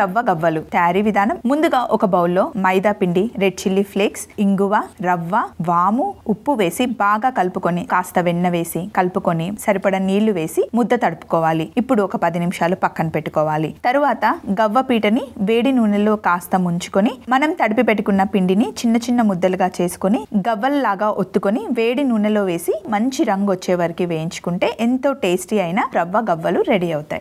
రవ్వ గవ్వలు తయారీ విధానం ముందుగా ఒక బౌల్లో మైదా పిండి రెడ్ చిల్లీ ఫ్లేక్స్ ఇంగువ రవ్వ వాము ఉప్పు వేసి బాగా కలుపుకొని కాస్త వెన్న వేసి కలుపుకొని సరిపడా నీళ్లు వేసి ముద్ద తడుపుకోవాలి ఇప్పుడు ఒక పది నిమిషాలు పక్కన పెట్టుకోవాలి తరువాత గవ్వ పీటని వేడి నూనెలో కాస్త ముంచుకొని మనం తడిపి పెట్టుకున్న పిండిని చిన్న చిన్న ముద్దలుగా చేసుకొని గవ్వల్లాగా ఒత్తుకొని వేడి నూనెలో వేసి మంచి రంగు వచ్చే వరకు వేయించుకుంటే ఎంతో టేస్టీ అయిన రవ్వ గవ్వలు రెడీ అవుతాయి